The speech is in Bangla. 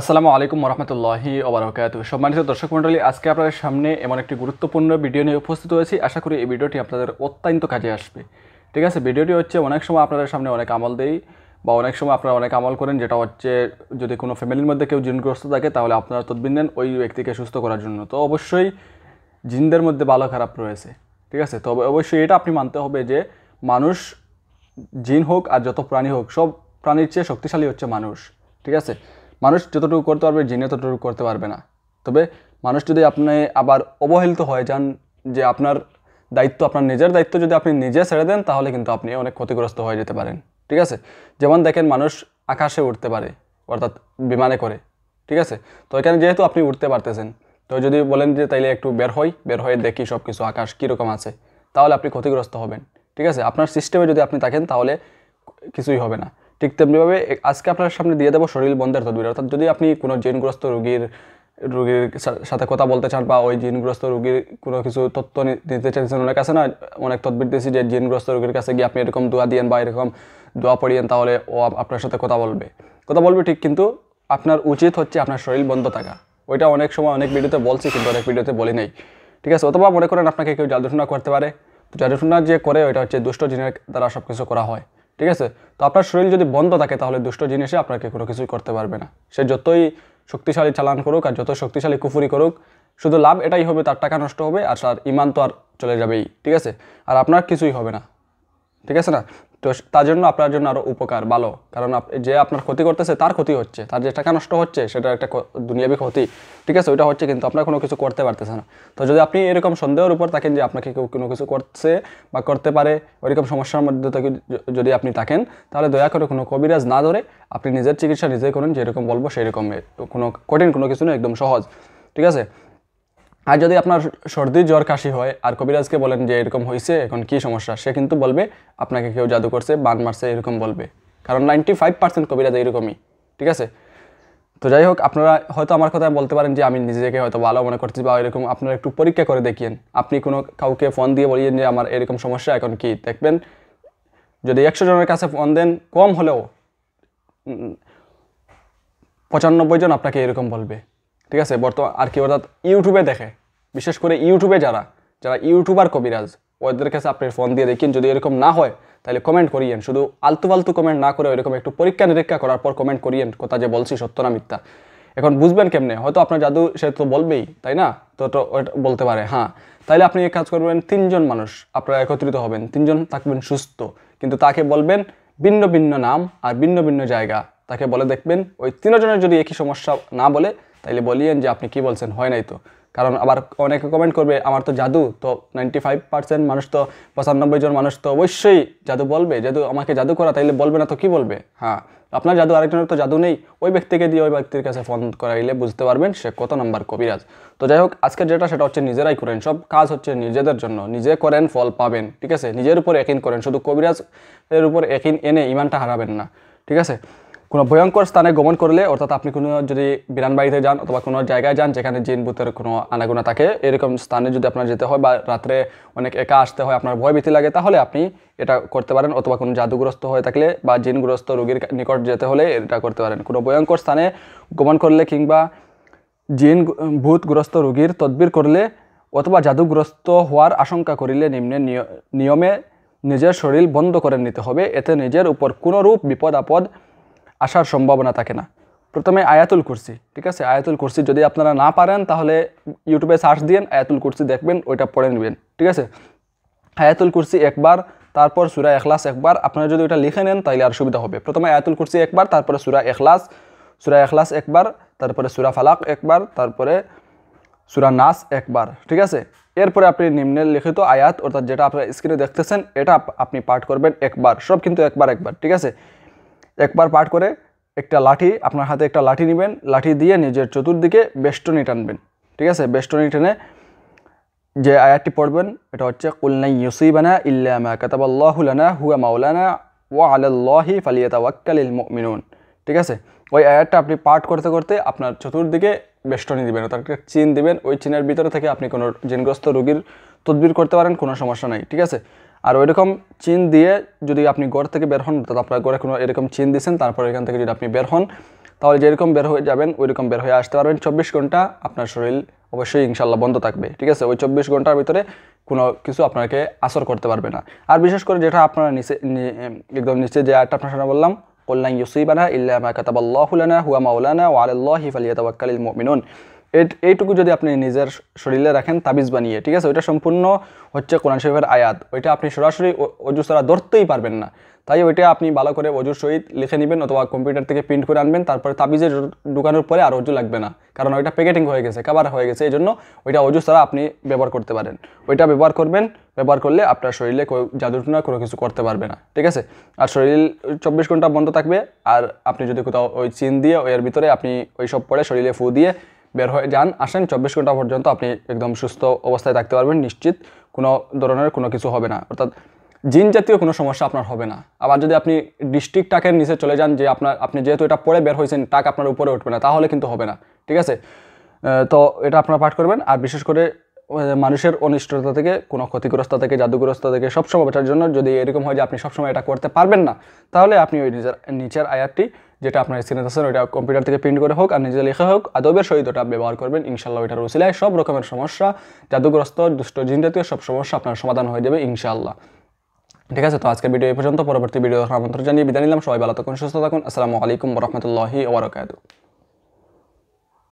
আসসালামু আলাইকুম রহমতুল্লাহি ওবরাকাত সম্মানিত দর্শক মন্ডলী আজকে আপনাদের সামনে এমন একটি গুরুত্বপূর্ণ ভিডিও নিয়ে উপস্থিত হয়েছি আশা করি এই ভিডিওটি আপনাদের অত্যন্ত কাজে আসবে ঠিক আছে ভিডিওটি হচ্ছে অনেক সময় আপনাদের সামনে অনেক আমল দেই বা অনেক সময় আপনারা অনেক আমল করেন যেটা হচ্ছে যদি কোনো ফ্যামিলির মধ্যে কেউ জিনগ্রস্ত থাকে তাহলে আপনারা তদ্বিন নেন ওই ব্যক্তিকে সুস্থ করার জন্য তো অবশ্যই জিনদের মধ্যে ভালো খারাপ রয়েছে ঠিক আছে তবে অবশ্যই এটা আপনি মানতে হবে যে মানুষ জিন হোক আর যত প্রাণী হোক সব প্রাণীর চেয়ে শক্তিশালী হচ্ছে মানুষ ঠিক আছে মানুষ যতটুকু করতে পারবে জেনে ততটুকু করতে পারবে না তবে মানুষ যদি আপনি আবার অবহেলিত হয়ে যান যে আপনার দায়িত্ব আপনার নিজের দায়িত্ব যদি আপনি নিজে ছেড়ে দেন তাহলে কিন্তু আপনি অনেক ক্ষতিগ্রস্ত হয়ে যেতে পারেন ঠিক আছে যেমন দেখেন মানুষ আকাশে উঠতে পারে অর্থাৎ বিমানে করে ঠিক আছে তো এখানে যেহেতু আপনি উঠতে পারতেছেন তো যদি বলেন যে তাইলে একটু বের হই বের হয়ে দেখি সব কিছু আকাশ কীরকম আছে তাহলে আপনি ক্ষতিগ্রস্ত হবেন ঠিক আছে আপনার সিস্টেমে যদি আপনি থাকেন তাহলে কিছুই হবে না ঠিক তেমনিভাবে আজকে আপনার সামনে দিয়ে দেবো শরীর বন্ধের তদবির অর্থাৎ যদি আপনি কোনো জিনগ্রস্ত রোগীর রোগীর সাথে কথা বলতে চান বা ওই জিনগ্রস্ত রোগীর কোনো কিছু তথ্য নিতে চাইছেন অনেক আছে না অনেক তদবির দিয়েছি যে জিনগ্রস্ত রোগীর কাছে গিয়ে আপনি এরকম দোয়া দিয়েন বা এরকম দোয়া পড়িয়েন তাহলে ও আপনার সাথে কথা বলবে কথা বলবে ঠিক কিন্তু আপনার উচিত হচ্ছে আপনার শরীর বন্ধ থাকা ওইটা অনেক সময় অনেক ভিডিওতে বলছি কিন্তু অনেক ভিডিওতে বলি নাই ঠিক আছে অথবা মনে করেন আপনাকে কেউ জাদুটুনা করতে পারে তো জাদুটুনা যে করে ওইটা হচ্ছে দুষ্ট জিনের দ্বারা সব কিছু করা হয় ঠিক আছে তো আপনার শরীর যদি বন্ধ থাকে তাহলে দুষ্ট জিনিসে আপনাকে কোনো কিছুই করতে পারবে না সে যতই শক্তিশালী চালান করুক আর যত শক্তিশালী কুফুরি করুক শুধু লাভ এটাই হবে তার টাকা নষ্ট হবে আর তার ইমান তো আর চলে যাবেই ঠিক আছে আর আপনার কিছুই হবে না ঠিক আছে না তো তার জন্য আপনার জন্য আরও উপকার ভালো কারণ যে আপনার ক্ষতি করতেছে তার ক্ষতি হচ্ছে তার যে টাকা নষ্ট হচ্ছে সেটা একটা দুনিয়াবি ক্ষতি ঠিক আছে ওইটা হচ্ছে কিন্তু আপনার কোনো কিছু করতে পারতেছে না তো যদি আপনি এরকম সন্দেহের উপর থাকেন যে আপনাকে কেউ কোনো কিছু করছে বা করতে পারে ওইরকম সমস্যার মধ্যে থেকে যদি আপনি থাকেন তাহলে দয়া করে কোনো কবিরাজ না ধরে আপনি নিজের চিকিৎসা নিজেই করুন যেরকম বলবো সেরকম কোনো কঠিন কোনো কিছু একদম সহজ ঠিক আছে আর যদি আপনার সর্দি জ্বর কাশি হয় আর কবিরাজকে বলেন যে এরকম হয়েছে এখন কি সমস্যা সে কিন্তু বলবে আপনাকে কেউ জাদু করছে বান মারছে এরকম বলবে কারণ নাইনটি ফাইভ পার্সেন্ট কবিরাজ এরকমই ঠিক আছে তো যাই হোক আপনারা হয়তো আমার কথা বলতে পারেন যে আমি নিজেকে হয়তো ভালো মনে করছি বা এরকম আপনারা একটু পরীক্ষা করে দেখিয়েন আপনি কোনো কাউকে ফোন দিয়ে বলিয়েন যে আমার এরকম সমস্যা এখন কি দেখবেন যদি একশো জনের কাছে ফোন দেন কম হলেও পঁচানব্বই জন আপনাকে এরকম বলবে ঠিক আছে বর্তমান আর কি অর্থাৎ ইউটিউবে দেখে বিশেষ করে ইউটিউবে যারা যারা ইউটিউবার কবিরাজ ওদের কাছে আপনি ফোন দিয়ে দেখেন যদি এরকম না হয় তাহলে কমেন্ট করিয়েন শুধু আলতু ফালতু কমেন্ট না করে এরকম একটু পরীক্ষা নিরীক্ষা করার পর কমেন্ট করিয়েন কথা যে বলছি সত্য না মিথ্যা এখন বুঝবেন কেমনে হয়তো আপনার জাদু সে তো বলবেই তাই না তো তো বলতে পারে হ্যাঁ তাহলে আপনি এক কাজ করবেন তিনজন মানুষ আপনারা একত্রিত হবেন তিনজন থাকবেন সুস্থ কিন্তু তাকে বলবেন ভিন্ন ভিন্ন নাম আর ভিন্ন ভিন্ন জায়গা তাকে বলে দেখবেন ওই তিনজনের যদি একই সমস্যা না বলে তাইলে বলিয়েন যে আপনি কি বলছেন হয় নাই তো কারণ আবার অনেকে কমেন্ট করবে আমার তো জাদু তো নাইনটি ফাইভ পার্সেন্ট মানুষ তো পঁচানব্বই জন মানুষ তো অবশ্যই জাদু বলবে জাদু আমাকে জাদু করা তাইলে বলবে না তো কি বলবে হ্যাঁ আপনার জাদু আরেকজনের তো জাদু নেই ওই ব্যক্তিকে দিয়ে ওই ব্যক্তির কাছে ফোন করাইলে বুঝতে পারবেন সে কত নাম্বার কবিরাজ তো যাই হোক আজকের যেটা সেটা হচ্ছে নিজেরাই করেন সব কাজ হচ্ছে নিজেদের জন্য নিজে করেন ফল পাবেন ঠিক আছে নিজের উপর একিন করেন শুধু কবিরাজ এর উপর একিন এনে ইমানটা হারাবেন না ঠিক আছে কোনো ভয়ঙ্কর স্থানে গমন করলে অর্থাৎ আপনি কোনো যদি বিরানবাড়িতে যান অথবা কোনো জায়গায় যান যেখানে জিন ভূতের কোনো আনাগোনা থাকে এরকম স্থানে যদি আপনার যেতে হয় বা রাত্রে অনেক একা আসতে হয় আপনার ভয় ভীতি লাগে তাহলে আপনি এটা করতে পারেন অথবা কোনো জাদুগ্রস্ত হয়ে থাকলে বা জিনগ্রস্ত রোগীর নিকট যেতে হলে এটা করতে পারেন কোনো ভয়ঙ্কর স্থানে গমন করলে কিংবা জিন ভূতগ্রস্ত রোগীর তদবির করলে অথবা জাদুগ্রস্ত হওয়ার আশঙ্কা করিলে নিম্নে নিয়মে নিজের শরীর বন্ধ করে নিতে হবে এতে নিজের উপর কোনোরূপ বিপদ আপদ আসার সম্ভাবনা থাকে না প্রথমে আয়াতুল কুরসি ঠিক আছে আয়াতুল কুরসি যদি আপনারা না পারেন তাহলে ইউটিউবে সার্চ দিয়েন আয়াতুল কুরসি দেখবেন ওইটা পড়ে নেবেন ঠিক আছে আয়াতুল কুরসি একবার তারপর সুরা এখলাস একবার আপনারা যদি ওটা লিখে নেন তাহলে আর সুবিধা হবে প্রথমে আয়াতুল কুরসি একবার তারপরে সুরা এখলাস সুরা এখলাস একবার তারপরে সুরা ফালাক একবার তারপরে সুরা নাস একবার ঠিক আছে এরপরে আপনি নিম্নে লিখিত আয়াত অর্থাৎ যেটা আপনারা স্ক্রিনে দেখতেছেন এটা আপনি পাঠ করবেন একবার সব কিন্তু একবার একবার ঠিক আছে একবার পাঠ করে একটা লাঠি আপনার হাতে একটা লাঠি নেবেন লাঠি দিয়ে নিজের চতুর্দিকে বেষ্টনী টানবেন ঠিক আছে বেষ্টনী টেনে যে আয়াতটি পড়বেন এটা হচ্ছে কুলনাই ইউসিবানা ইল্লামা কাতাবাল্লাহুলানা হুয়া মাওলানা ওয়া আলাল্লাহি ফালিয়াতাওয়াক্কালিল মুমিনুন ঠিক আছে ওই আয়াতটা আপনি পাঠ করতে করতে আপনার চতুর্দিকে বেষ্টনী দিবেন অর্থাৎ চিন দিবেন ওই চিনের ভিতরে থেকে আপনি কোনো জিনগ্রস্ত রোগীর তদবির করতে পারেন কোনো সমস্যা নাই ঠিক আছে আর ওইরকম চিন দিয়ে যদি আপনি ঘর থেকে বের হন তাহলে আপনার ঘরে কোনো এরকম চিন দিয়েছেন তারপর এখান থেকে যদি আপনি বের হন তাহলে যেরকম বের হয়ে যাবেন ওইরকম বের হয়ে আসতে পারবেন চব্বিশ ঘন্টা আপনার শরীর অবশ্যই ইনশাল্লাহ বন্ধ থাকবে ঠিক আছে ওই চব্বিশ ঘন্টার ভিতরে কোনো কিছু আপনাকে আসর করতে পারবে না আর বিশেষ করে যেটা আপনারা নিচে একদম নিচে যে একটা আপনার সামনে বললাম কল্যাণ ইউসিবানা ইল্লা মা হুয়া মাউলানা ওয়াল্লাহ হিফালিয়া ফালিয়াতাওয়াক্কালিল মিনুন এইটুকু যদি আপনি নিজের শরীরে রাখেন তাবিজ বানিয়ে ঠিক আছে ওইটা সম্পূর্ণ হচ্ছে কোরআন শরীফের আয়াত ওইটা আপনি সরাসরি অজু সারা ধরতেই পারবেন না তাই ওইটা আপনি ভালো করে অজুর সহিত লিখে নেবেন অথবা কম্পিউটার থেকে প্রিন্ট করে আনবেন তারপরে তাবিজে ঢুকানোর পরে আর অজু লাগবে না কারণ ওইটা প্যাকেটিং হয়ে গেছে কাবার হয়ে গেছে এই জন্য ওইটা অজু সারা আপনি ব্যবহার করতে পারেন ওইটা ব্যবহার করবেন ব্যবহার করলে আপনার শরীরে জাদুটনা কোনো কিছু করতে পারবে না ঠিক আছে আর শরীর চব্বিশ ঘন্টা বন্ধ থাকবে আর আপনি যদি কোথাও ওই চিন দিয়ে এর ভিতরে আপনি ওই সব পরে শরীরে ফু দিয়ে বের হয়ে যান আসেন চব্বিশ ঘন্টা পর্যন্ত আপনি একদম সুস্থ অবস্থায় থাকতে পারবেন নিশ্চিত কোনো ধরনের কোনো কিছু হবে না অর্থাৎ জিন জাতীয় কোনো সমস্যা আপনার হবে না আবার যদি আপনি ডিস্ট্রিক্ট টাকের নিচে চলে যান যে আপনার আপনি যেহেতু এটা পরে বের হয়েছেন টাক আপনার উপরে উঠবে না তাহলে কিন্তু হবে না ঠিক আছে তো এটা আপনারা পাঠ করবেন আর বিশেষ করে মানুষের অনিষ্টতা থেকে কোনো ক্ষতিগ্রস্ত থেকে জাদুগ্রস্ত থেকে সবসময় বাঁচার জন্য যদি এরকম হয় যে আপনি সবসময় এটা করতে পারবেন না তাহলে আপনি ওই নিজের নিচের আয়াতটি যেটা আপনার স্ক্রিনে আছেন ওইটা কম্পিউটার থেকে প্রিন্ট করে হোক আর নিজে লেখা হোক আদবের সহিত ওটা ব্যবহার করবেন ইনশাল্লাহ ওইটার রসিলায় সব রকমের সমস্যা জাদুগ্রস্ত দুষ্ট জিন জাতীয় সব সমস্যা আপনার সমাধান হয়ে যাবে ইনশাল্লাহ ঠিক আছে তো আজকের ভিডিও এই পর্যন্ত পরবর্তী ভিডিও আমন্ত্রণ জানিয়ে বিদায় নিলাম সবাই ভালো থাকুন সুস্থ থাকুন আসসালামু আলাইকুম রহমতুল্লাহি ওবরাকাতু